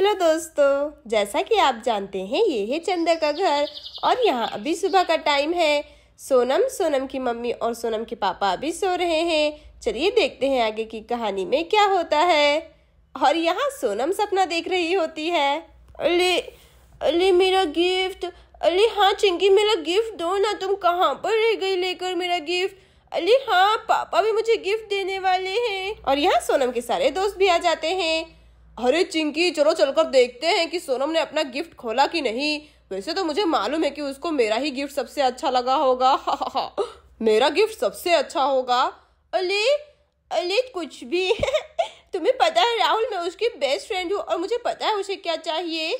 hello दोस्तों जैसा कि आप जानते हैं ये है चंदा का घर और यहाँ अभी सुबह का टाइम है सोनम सोनम की मम्मी और सोनम के पापा अभी सो रहे हैं चलिए देखते हैं आगे की कहानी में क्या होता है और यहाँ सोनम सपना देख रही होती है अली अली मेरा गिफ्ट अली हाँ चिंकी मेरा गिफ्ट दो ना तुम कहाँ पर रह गई लेकर मेरा गिफ्ट अली हाँ पापा भी मुझे गिफ्ट देने वाले हैं और यहाँ सोनम के सारे दोस्त भी आ जाते हैं अरे चिंकी चलो चलकर देखते हैं कि सोनम ने अपना गिफ्ट खोला कि नहीं वैसे तो मुझे मालूम है कि उसको मेरा ही गिफ्ट सबसे अच्छा लगा होगा मेरा गिफ्ट सबसे अच्छा होगा अले अले कुछ भी तुम्हें पता है राहुल मैं उसकी बेस्ट फ्रेंड हूँ और मुझे पता है उसे क्या चाहिए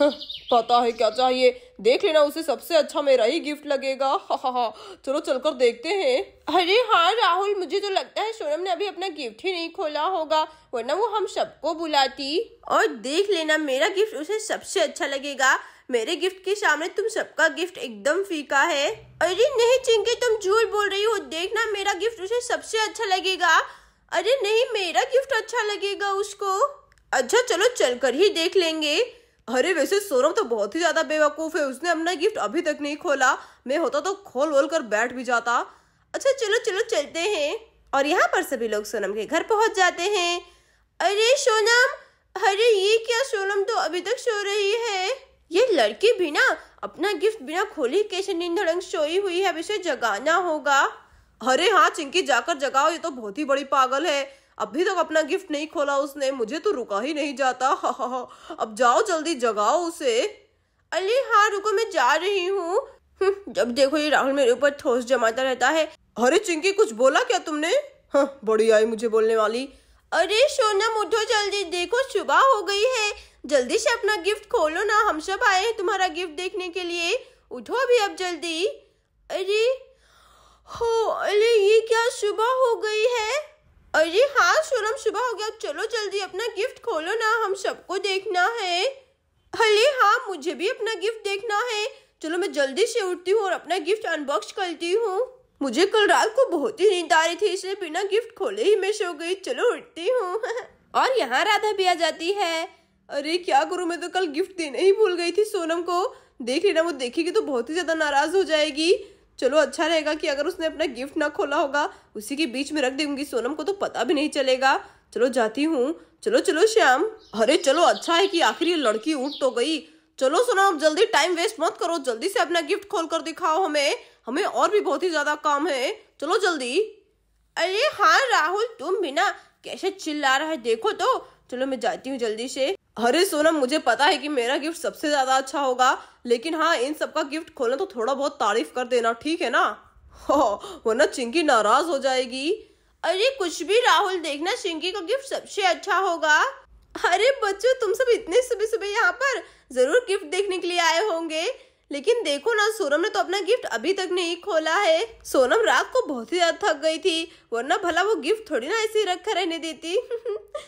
हाँ, पता है क्या चाहिए देख लेना उसे सबसे अच्छा मेरा ही गिफ्ट लगेगा हा हा चलो चलकर देखते हैं अरे हाँ राहुल मुझे तो लगता है सोनम ने अभी अपना गिफ्ट ही नहीं खोला होगा वरना वो हम सबको बुलाती और देख लेना मेरा गिफ्ट उसे सबसे अच्छा लगेगा मेरे गिफ्ट के सामने तुम सबका गिफ्ट एकदम फीका है अरे नहीं चिंकी तुम झूठ बोल रही हो देखना मेरा गिफ्ट उसे सबसे अच्छा लगेगा अरे नहीं मेरा गिफ्ट अच्छा लगेगा उसको अच्छा चलो चलकर ही देख लेंगे अरे वैसे सोनम तो बहुत ही ज्यादा बेवकूफ है उसने अपना गिफ्ट अभी तक नहीं खोला मैं होता तो खोल वोल कर बैठ भी जाता अच्छा चलो चलो चलते हैं और यहाँ पर सभी लोग सोनम के घर पहुंच जाते हैं अरे सोनम अरे ये क्या सोनम तो अभी तक सो रही है ये लड़की भी ना अपना गिफ्ट बिना खोली कैसे नींद सोई हुई है अब इसे जगाना होगा अरे हाँ चिंकी जाकर जगाओ ये तो बहुत ही बड़ी पागल है अभी तक अपना गिफ्ट नहीं खोला उसने मुझे तो रुका ही नहीं जाता हा हा हा अब जाओ जल्दी जगाओ उसे अरे हाँ रुको मैं जा रही हूँ हम्म, जब देखो ये राहुल मेरे ऊपर ठोस जमाता रहता है अरे चिंकी कुछ बोला क्या तुमने हाँ बड़ी आई मुझे बोलने वाली अरे सोना उठो जल्दी देखो सुबह हो गई है जल्दी से अपना गिफ्ट खोलो ना हम सब आए हैं तुम्हारा गिफ्ट देखने के लिए उठो अभी अब जल्दी अरे हो अरे ये क्या सुबह हो गई है अरे हाँ सोनम सुबह हो गया चलो जल्दी अपना गिफ्ट खोलो ना हम सबको देखना है अरे हाँ मुझे भी अपना गिफ्ट देखना है चलो मैं जल्दी से उठती हूँ और अपना गिफ्ट अनबॉक्स करती हूँ मुझे कल रात को बहुत ही नींद आ रही थी इसलिए बिना गिफ्ट खोले ही मैं सो गई चलो उठती हूँ और यहाँ राधा भी आ जाती है अरे क्या करूँ मैं तो कल गिफ्ट देना ही भूल गई थी सोनम को देख लेना वो देखेगी तो बहुत ही ज़्यादा नाराज़ हो जाएगी चलो अच्छा रहेगा कि अगर उसने अपना गिफ्ट ना खोला होगा उसी के बीच में रख दूंगी सोनम को तो पता भी नहीं चलेगा चलो जाती हूँ चलो चलो श्याम अरे चलो अच्छा है कि आखिर ये लड़की उठ तो गई चलो सोनम अब जल्दी टाइम वेस्ट मत करो जल्दी से अपना गिफ्ट खोल कर दिखाओ हमें हमें और भी बहुत ही ज्यादा काम है चलो जल्दी अरे हाँ राहुल तुम भी ना कैसे चिल्ला रहा है देखो तो चलो मैं जाती हूँ जल्दी से अरे सोनम मुझे पता है कि मेरा गिफ्ट सबसे ज्यादा अच्छा होगा लेकिन हाँ इन सबका गिफ्ट खोलना तो थोड़ा बहुत तारीफ कर देना ठीक है ना हो वरना चिंकी नाराज हो जाएगी अरे कुछ भी राहुल देखना चिंकी का गिफ्ट सबसे अच्छा होगा अरे बच्चों तुम सब इतने सुबह सुबह यहाँ पर जरूर गिफ्ट देखने के लिए आए होंगे लेकिन देखो ना सोनम ने तो अपना गिफ्ट अभी तक नहीं खोला है सोनम रात को बहुत ही ज्यादा थक गई थी वरना भला वो गिफ्ट थोड़ी ना ऐसे रखा रहने देती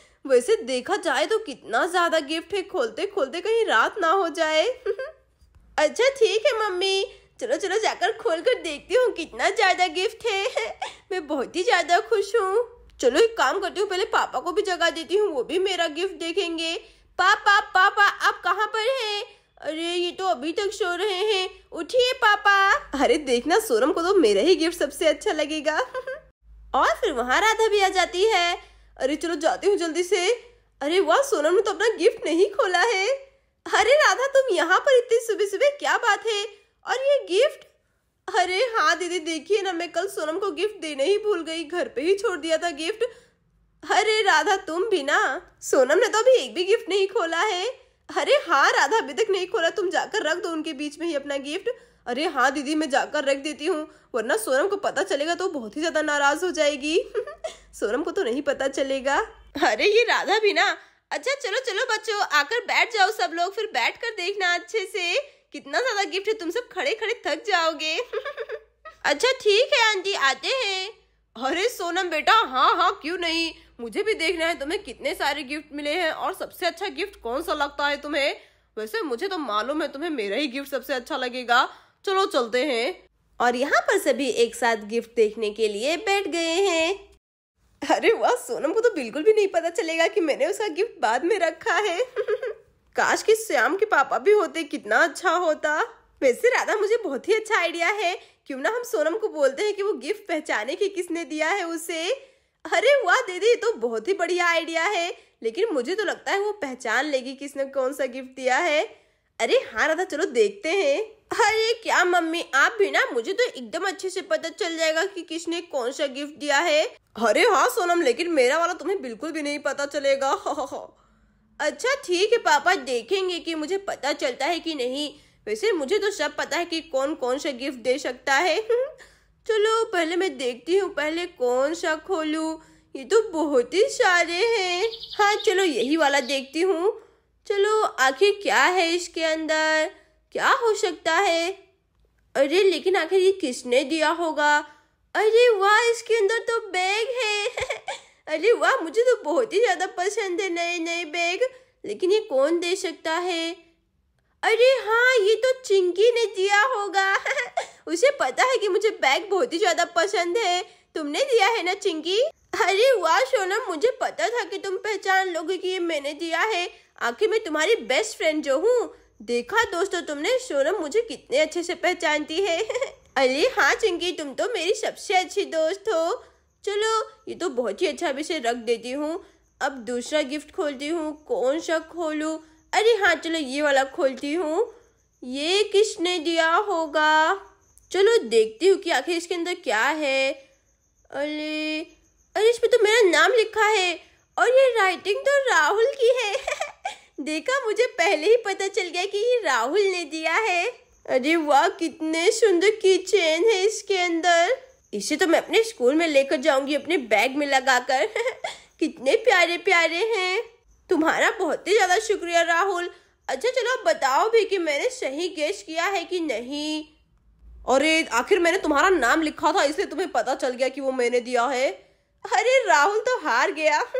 वैसे देखा जाए तो कितना ज्यादा गिफ्ट है खोलते खोलते कहीं रात ना हो जाए अच्छा ठीक है मम्मी चलो चलो जाकर खोल कर देखती हूँ कितना ज्यादा गिफ्ट है मैं बहुत ही ज्यादा खुश हूँ चलो एक काम करती हूँ पहले पापा को भी जगा देती हूँ वो भी मेरा गिफ्ट देखेंगे पापा पापा आप कहाँ पर हैं अरे ये तो अभी तक सो रहे हैं उठिए पापा अरे देखना सोरम को तो मेरा ही गिफ्ट सबसे अच्छा लगेगा और फिर वहाँ राधा भी आ जाती है अरे चलो जाती हूँ जल्दी से अरे वाह सोनम ने तो अपना गिफ्ट नहीं खोला है अरे राधा तुम यहाँ पर इतनी सुबह सुबह क्या बात है और ये गिफ्ट अरे हाँ दीदी देखिए ना मैं कल सोनम को गिफ्ट देने ही भूल गई घर पे ही छोड़ दिया था गिफ्ट अरे राधा तुम भी ना सोनम ने तो अभी एक भी गिफ्ट नहीं खोला है अरे हाँ राधा अभी तक नहीं खोला तुम जाकर रख दो उनके बीच में ही अपना गिफ्ट अरे हाँ दीदी मैं जाकर रख देती हूँ वरना सोनम को पता चलेगा तो बहुत ही ज़्यादा नाराज़ हो जाएगी सोनम को तो नहीं पता चलेगा अरे ये राधा भी ना अच्छा चलो चलो बच्चों आकर बैठ जाओ सब लोग फिर बैठ कर देखना अच्छे से कितना ज्यादा गिफ्ट है तुम सब खड़े खड़े थक जाओगे अच्छा ठीक है आंटी आते हैं अरे सोनम बेटा हाँ हाँ क्यों नहीं मुझे भी देखना है तुम्हें कितने सारे गिफ्ट मिले हैं और सबसे अच्छा गिफ्ट कौन सा लगता है तुम्हें वैसे मुझे तो मालूम है तुम्हें मेरा ही गिफ्ट सबसे अच्छा लगेगा चलो चलते हैं और यहाँ पर सभी एक साथ गिफ्ट देखने के लिए बैठ गए हैं अरे वाह सोनम को तो बिल्कुल भी नहीं पता चलेगा कि मैंने उसका गिफ्ट बाद में रखा है काश कि श्याम के पापा भी होते कितना अच्छा होता वैसे राधा मुझे बहुत ही अच्छा आइडिया है क्यों ना हम सोनम को बोलते हैं कि वो गिफ्ट पहचाने की किसने दिया है उसे अरे वाह दीदी तो बहुत ही बढ़िया आइडिया है लेकिन मुझे तो लगता है वो पहचान लेगी किसने कौन सा गिफ्ट दिया है अरे हाँ राधा चलो देखते हैं अरे क्या मम्मी आप भी ना मुझे तो एकदम अच्छे से पता चल जाएगा कि किसने कौन सा गिफ्ट दिया है अरे हाँ सोनम लेकिन मेरा वाला तुम्हें बिल्कुल भी नहीं पता चलेगा अच्छा ठीक है पापा देखेंगे कि मुझे पता चलता है कि नहीं वैसे मुझे तो सब पता है कि कौन कौन सा गिफ्ट दे सकता है चलो पहले मैं देखती हूँ पहले कौन सा खोलू ये तो बहुत ही सारे हैं हाँ चलो यही वाला देखती हूँ चलो आखिर क्या है इसके अंदर क्या हो सकता है अरे लेकिन आखिर ये किसने दिया होगा अरे वाह इसके अंदर तो बैग है अरे वाह मुझे तो बहुत ही ज़्यादा पसंद है नए नए बैग लेकिन ये कौन दे सकता है अरे हाँ ये तो चिंकी ने दिया होगा उसे पता है कि मुझे बैग बहुत ही ज़्यादा पसंद है तुमने दिया है ना चिंकी अरे वाह सोनम मुझे पता था कि तुम पहचान लोगे कि ये मैंने दिया है आखिर मैं तुम्हारी बेस्ट फ्रेंड जो हूँ देखा दोस्तों तुमने सोनम मुझे कितने अच्छे से पहचानती है अरे हाँ चिंकी तुम तो मेरी सबसे अच्छी दोस्त हो चलो ये तो बहुत ही अच्छा विषय रख देती हूँ अब दूसरा गिफ्ट खोलती हूँ कौन सा खोलूँ अरे हाँ चलो ये वाला खोलती हूँ ये किसने दिया होगा चलो देखती हूँ कि आखिर इसके अंदर क्या है अरे अरे इसमें तो मेरा नाम लिखा है और ये राइटिंग तो राहुल की है देखा मुझे पहले ही पता चल गया कि ये राहुल ने दिया है अरे वाह कितने सुंदर की चेन है इसके अंदर इसे तो मैं अपने स्कूल में लेकर जाऊंगी अपने बैग में लगाकर कितने प्यारे प्यारे हैं तुम्हारा बहुत ही ज़्यादा शुक्रिया राहुल अच्छा चलो बताओ भी कि मैंने सही गेस किया है कि नहीं अरे आखिर मैंने तुम्हारा नाम लिखा था इसलिए तुम्हें पता चल गया कि वो मैंने दिया है अरे राहुल तो हार गया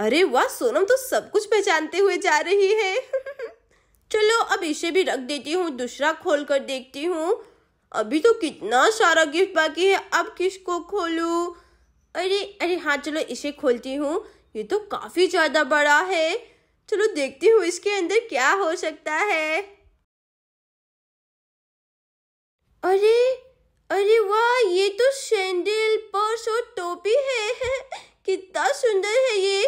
अरे वाह सोनम तो सब कुछ पहचानते हुए जा रही है चलो अब इसे भी रख देती हूँ दूसरा खोल कर देखती हूँ अभी तो कितना सारा गिफ्ट बाकी है अब किसको खोलू अरे अरे हाँ चलो इसे खोलती हूँ ये तो काफ़ी ज़्यादा बड़ा है चलो देखती हूँ इसके अंदर क्या हो सकता है अरे अरे वाह ये तो सैंडल पर्स और टोपी है कितना सुंदर है ये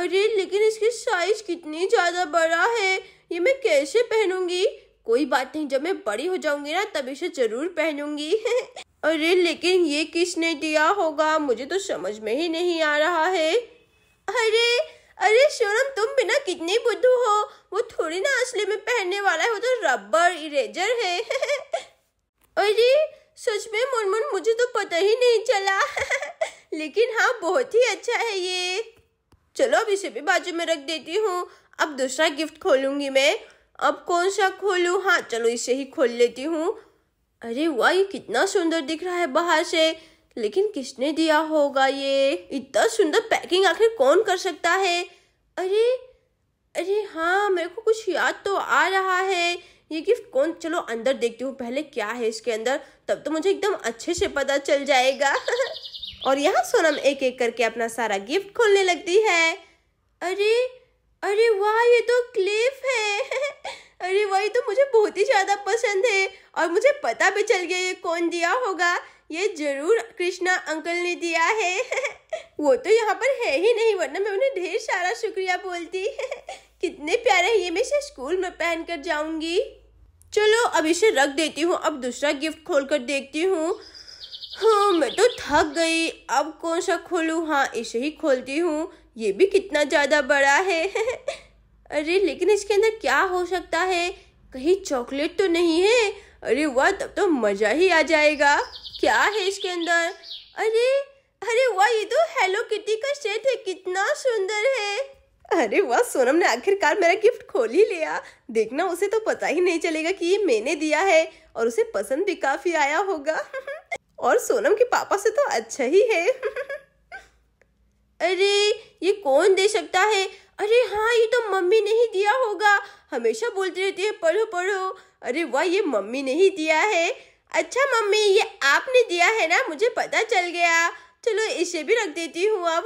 अरे लेकिन इसकी साइज कितनी ज़्यादा बड़ा है ये मैं कैसे पहनूंगी कोई बात नहीं जब मैं बड़ी हो जाऊंगी ना तब इसे ज़रूर पहनूंगी अरे लेकिन ये किसने दिया होगा मुझे तो समझ में ही नहीं आ रहा है अरे अरे शोरम तुम बिना कितने बुद्धू हो वो थोड़ी ना असली में पहनने वाला है वो तो रबर इरेजर है अरे सच में मुनमुन मुझे तो पता ही नहीं चला लेकिन हाँ बहुत ही अच्छा है ये चलो अब इसे भी बाजू में रख देती हूँ अब दूसरा गिफ्ट खोलूंगी मैं अब कौन सा खोलूँ हाँ चलो इसे ही खोल लेती हूँ अरे वाह ये कितना सुंदर दिख रहा है बाहर से लेकिन किसने दिया होगा ये इतना सुंदर पैकिंग आखिर कौन कर सकता है अरे अरे हाँ मेरे को कुछ याद तो आ रहा है ये गिफ्ट कौन चलो अंदर देखती हूँ पहले क्या है इसके अंदर तब तो मुझे एकदम अच्छे से पता चल जाएगा और यहाँ सोनम एक एक करके अपना सारा गिफ्ट खोलने लगती है अरे अरे वाह ये तो क्लिप है अरे वही तो मुझे बहुत ही ज़्यादा पसंद है और मुझे पता भी चल गया ये कौन दिया होगा ये जरूर कृष्णा अंकल ने दिया है वो तो यहाँ पर है ही नहीं वरना मैं उन्हें ढेर सारा शुक्रिया बोलती कितने प्यारे हैं ये मैं इसे स्कूल में पहन कर जाऊंगी चलो अब इसे रख देती हूँ अब दूसरा गिफ्ट खोल कर देखती हूँ हाँ मैं तो थक गई अब कौन सा खोलूँ हाँ इसे ही खोलती हूँ ये भी कितना ज़्यादा बड़ा है अरे लेकिन इसके अंदर क्या हो सकता है कहीं चॉकलेट तो नहीं है अरे वाह तब तो मज़ा ही आ जाएगा क्या है इसके अंदर अरे अरे वाह ये तो हेलो किटी का सेट है कितना सुंदर है अरे वाह सोनम ने आखिरकार मेरा गिफ्ट खोल ही लिया देखना उसे तो पता ही नहीं चलेगा कि ये मैंने दिया है और उसे पसंद भी काफ़ी आया होगा और सोनम के पापा से तो अच्छा ही है अरे ये कौन दे सकता है अरे हाँ ये तो मम्मी ने ही दिया होगा हमेशा बोलती रहती है पढ़ो पढ़ो अरे वाह ये मम्मी ने ही दिया है अच्छा मम्मी ये आपने दिया है ना मुझे पता चल गया चलो इसे भी रख देती हूँ अब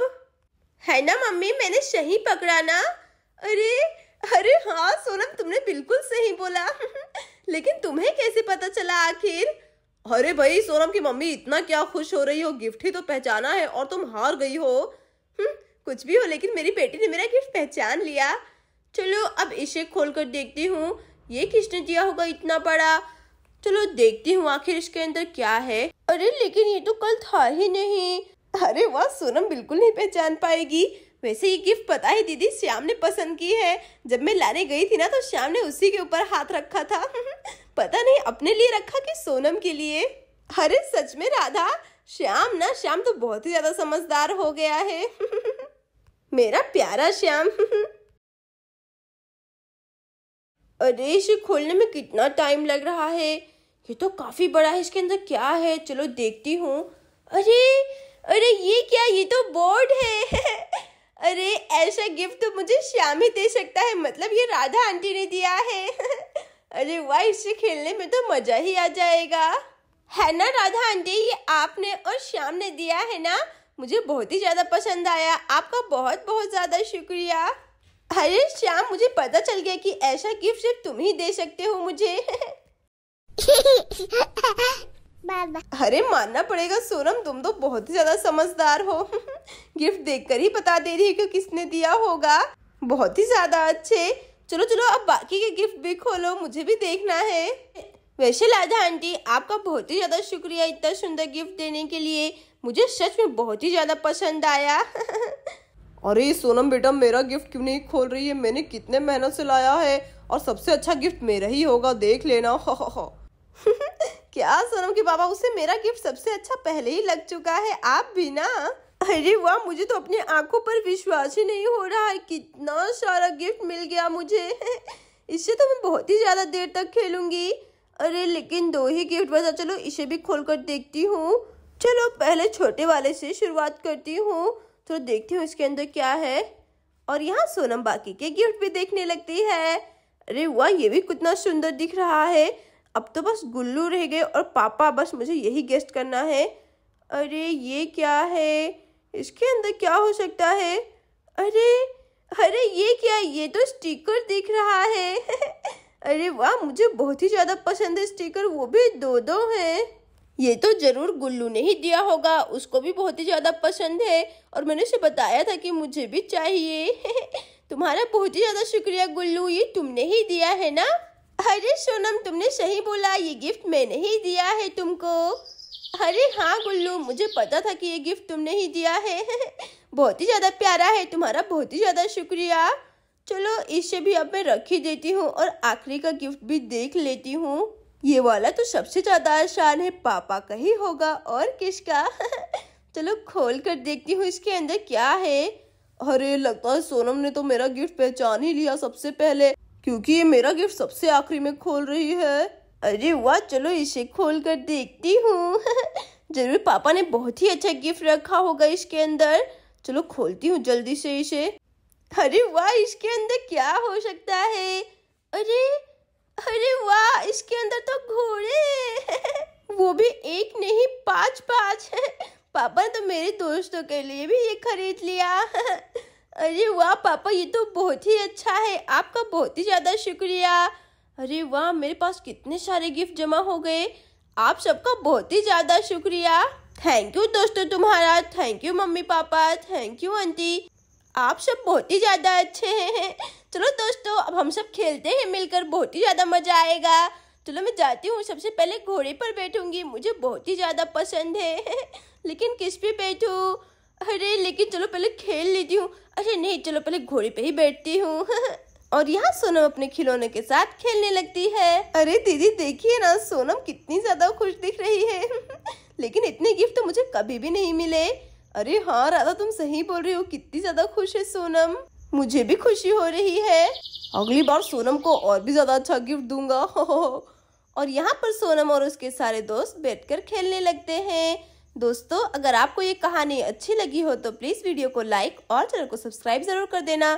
है ना मम्मी मैंने सही पकड़ा ना अरे अरे हाँ सोनम तुमने बिल्कुल सही बोला लेकिन तुम्हें कैसे पता चला आखिर अरे भाई सोनम की मम्मी इतना क्या खुश हो रही हो गिफ्ट ही तो पहचाना है और तुम हार गई हो हम्म, कुछ भी हो लेकिन मेरी बेटी ने मेरा गिफ्ट पहचान लिया चलो अब इसे खोल कर देखती हूँ ये किसने दिया होगा इतना बड़ा चलो देखती हूँ आखिर इसके अंदर क्या है अरे लेकिन ये तो कल था ही नहीं अरे वाह सोनम बिल्कुल नहीं पहचान पाएगी वैसे ये गिफ्ट पता है दीदी श्याम ने पसंद की है जब मैं लाने गई थी ना तो श्याम ने उसी के ऊपर हाथ रखा था पता नहीं अपने लिए रखा कि सोनम के लिए अरे सच में राधा श्याम ना श्याम तो बहुत ही ज्यादा समझदार हो गया है मेरा प्यारा श्याम अरे इसे खोलने में कितना टाइम लग रहा है ये तो काफी बड़ा है इसके अंदर क्या है चलो देखती हूँ अरे अरे ये क्या ये तो बोर्ड है अरे ऐसा गिफ्ट तो मुझे श्याम ही दे सकता है मतलब ये राधा आंटी ने दिया है अरे वाह इससे खेलने में तो मजा ही आ जाएगा है ना राधा आंटी ये आपने और श्याम ने दिया है ना मुझे बहुत ही ज़्यादा पसंद आया आपका बहुत बहुत ज़्यादा शुक्रिया अरे श्याम मुझे पता चल गया कि ऐसा गिफ्ट सिर्फ तुम ही दे सकते हो मुझे अरे मानना पड़ेगा सोनम तुम तो बहुत ही ज्यादा समझदार हो गिफ्ट देखकर ही बता दे रही हो कि किसने दिया होगा बहुत ही ज्यादा अच्छे चलो चलो अब बाकी के गिफ्ट भी खोलो मुझे भी देखना है वैसे लाधा आंटी आपका बहुत ही ज़्यादा शुक्रिया इतना सुंदर गिफ्ट देने के लिए मुझे सच में बहुत ही ज़्यादा पसंद आया अरे सोनम बेटा मेरा गिफ्ट क्यों नहीं खोल रही है मैंने कितने मेहनत से लाया है और सबसे अच्छा गिफ्ट मेरा ही होगा देख लेना हो हो हो क्या सोनम के बाबा उसे मेरा गिफ्ट सबसे अच्छा पहले ही लग चुका है आप भी ना अरे वाह मुझे तो अपनी आंखों पर विश्वास ही नहीं हो रहा है कितना सारा गिफ्ट मिल गया मुझे इससे तो मैं बहुत ही ज़्यादा देर तक खेलूंगी अरे लेकिन दो ही गिफ्ट बचा चलो इसे भी खोल कर देखती हूँ चलो पहले छोटे वाले से शुरुआत करती हूँ तो देखती हूँ इसके अंदर क्या है और यहाँ सोनम बाकी के गिफ्ट भी देखने लगती है अरे वाह ये भी कितना सुंदर दिख रहा है अब तो बस गुल्लू रह गए और पापा बस मुझे यही गेस्ट करना है अरे ये क्या है इसके अंदर क्या हो सकता है अरे अरे ये क्या ये तो स्टिकर दिख रहा है अरे वाह मुझे बहुत ही ज़्यादा पसंद है स्टिकर वो भी दो दो हैं ये तो ज़रूर गुल्लू ने ही दिया होगा उसको भी बहुत ही ज़्यादा पसंद है और मैंने उसे बताया था कि मुझे भी चाहिए तुम्हारा बहुत ही ज़्यादा शुक्रिया गुल्लू ये तुमने ही दिया है ना अरे सोनम तुमने सही बोला ये गिफ्ट मैंने ही दिया है तुमको अरे हाँ गुल्लू मुझे पता था कि ये गिफ्ट तुमने ही दिया है बहुत ही ज़्यादा प्यारा है तुम्हारा बहुत ही ज़्यादा शुक्रिया चलो इसे भी अब मैं रख ही देती हूँ और आखिरी का गिफ्ट भी देख लेती हूँ ये वाला तो सबसे ज़्यादा आसान है पापा का ही होगा और किसका चलो खोल कर देखती हूँ इसके अंदर क्या है अरे लगता है सोनम ने तो मेरा गिफ्ट पहचान ही लिया सबसे पहले क्योंकि ये मेरा गिफ्ट सबसे आखिरी में खोल रही है अरे वाह चलो इसे खोल कर देखती हूँ जरूर पापा ने बहुत ही अच्छा गिफ्ट रखा होगा इसके अंदर चलो खोलती हूँ जल्दी से इसे अरे वाह इसके अंदर क्या हो सकता है अरे अरे वाह इसके अंदर तो घोड़े वो भी एक नहीं पाँच पाँच पापा ने तो मेरे दोस्तों के लिए भी ये खरीद लिया अरे वाह पापा ये तो बहुत ही अच्छा है आपका बहुत ही ज़्यादा शुक्रिया अरे वाह मेरे पास कितने सारे गिफ्ट जमा हो गए आप सबका बहुत ही ज़्यादा शुक्रिया थैंक यू दोस्तों तुम्हारा थैंक यू मम्मी पापा थैंक यू आंटी आप सब बहुत ही ज़्यादा अच्छे हैं चलो दोस्तों अब हम सब खेलते हैं मिलकर बहुत ही ज़्यादा मज़ा आएगा चलो मैं जाती हूँ सबसे पहले घोड़े पर बैठूंगी मुझे बहुत ही ज़्यादा पसंद है लेकिन किस पे बैठू अरे लेकिन चलो पहले खेल लेती हूँ अरे नहीं चलो पहले घोड़े पे ही बैठती हूँ और यहाँ सोनम अपने खिलौने के साथ खेलने लगती है अरे दीदी देखिए ना सोनम कितनी ज्यादा खुश दिख रही है लेकिन इतने गिफ्ट तो मुझे कभी भी नहीं मिले अरे हाँ राधा तुम सही बोल रही हो कितनी ज्यादा खुश है सोनम मुझे भी खुशी हो रही है अगली बार सोनम को और भी ज्यादा अच्छा गिफ्ट दूंगा और यहाँ पर सोनम और उसके सारे दोस्त बैठकर खेलने लगते हैं दोस्तों अगर आपको ये कहानी अच्छी लगी हो तो प्लीज़ वीडियो को लाइक और चैनल को सब्सक्राइब ज़रूर कर देना